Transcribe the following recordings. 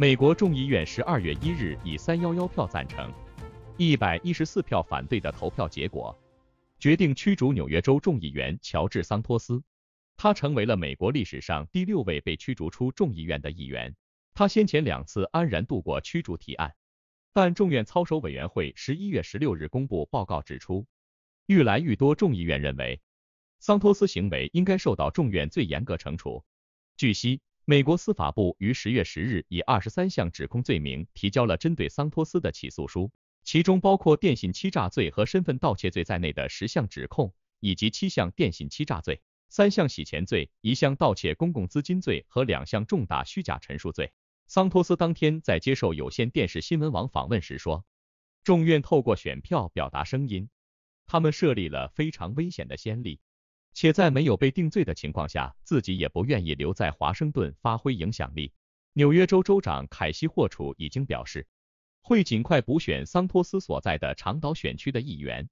美国众议院十二月一日以三幺幺票赞成，一百一十四票反对的投票结果，决定驱逐纽约州众议员乔治桑托斯。他成为了美国历史上第六位被驱逐出众议院的议员。他先前两次安然度过驱逐提案，但众院操守委员会十一月十六日公布报告指出，愈来愈多众议院认为，桑托斯行为应该受到众院最严格惩处。据悉。美国司法部于十月十日以二十三项指控罪名提交了针对桑托斯的起诉书，其中包括电信欺诈罪和身份盗窃罪在内的十项指控，以及七项电信欺诈罪、三项洗钱罪、一项盗窃公共资金罪和两项重大虚假陈述罪。桑托斯当天在接受有线电视新闻网访问时说：“众院透过选票表达声音，他们设立了非常危险的先例。”且在没有被定罪的情况下，自己也不愿意留在华盛顿发挥影响力。纽约州州长凯西霍楚已经表示，会尽快补选桑托斯所在的长岛选区的议员。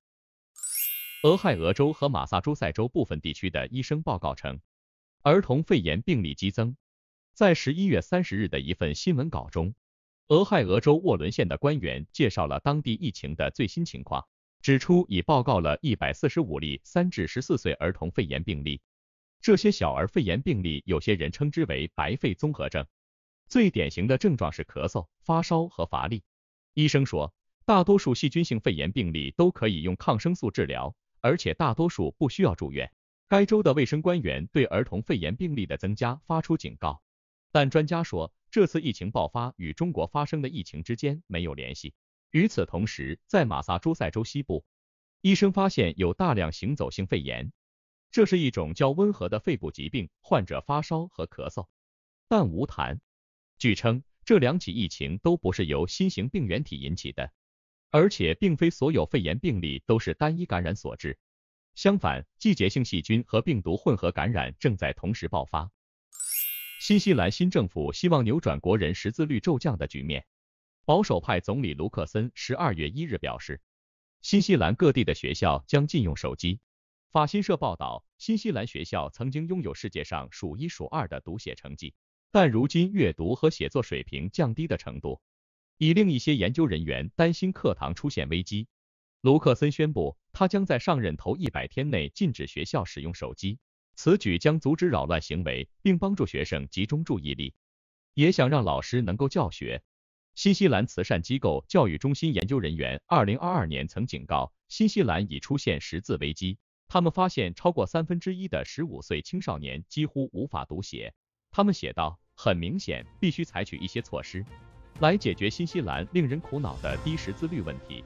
俄亥俄州和马萨诸塞州部分地区的医生报告称，儿童肺炎病例激增。在十一月三十日的一份新闻稿中，俄亥俄州沃伦县的官员介绍了当地疫情的最新情况。指出已报告了145例三至十四岁儿童肺炎病例。这些小儿肺炎病例，有些人称之为白肺综合症。最典型的症状是咳嗽、发烧和乏力。医生说，大多数细菌性肺炎病例都可以用抗生素治疗，而且大多数不需要住院。该州的卫生官员对儿童肺炎病例的增加发出警告，但专家说，这次疫情爆发与中国发生的疫情之间没有联系。与此同时，在马萨诸塞州西部，医生发现有大量行走性肺炎，这是一种较温和的肺部疾病，患者发烧和咳嗽，但无痰。据称，这两起疫情都不是由新型病原体引起的，而且并非所有肺炎病例都是单一感染所致。相反，季节性细菌和病毒混合感染正在同时爆发。新西兰新政府希望扭转国人识字率骤降的局面。保守派总理卢克森十二月一日表示，新西兰各地的学校将禁用手机。法新社报道，新西兰学校曾经拥有世界上数一数二的读写成绩，但如今阅读和写作水平降低的程度，已令一些研究人员担心课堂出现危机。卢克森宣布，他将在上任头一百天内禁止学校使用手机，此举将阻止扰乱行为，并帮助学生集中注意力，也想让老师能够教学。新西兰慈善机构教育中心研究人员，二零二二年曾警告，新西兰已出现识字危机。他们发现，超过三分之一的十五岁青少年几乎无法读写。他们写道：“很明显，必须采取一些措施，来解决新西兰令人苦恼的低识字率问题。”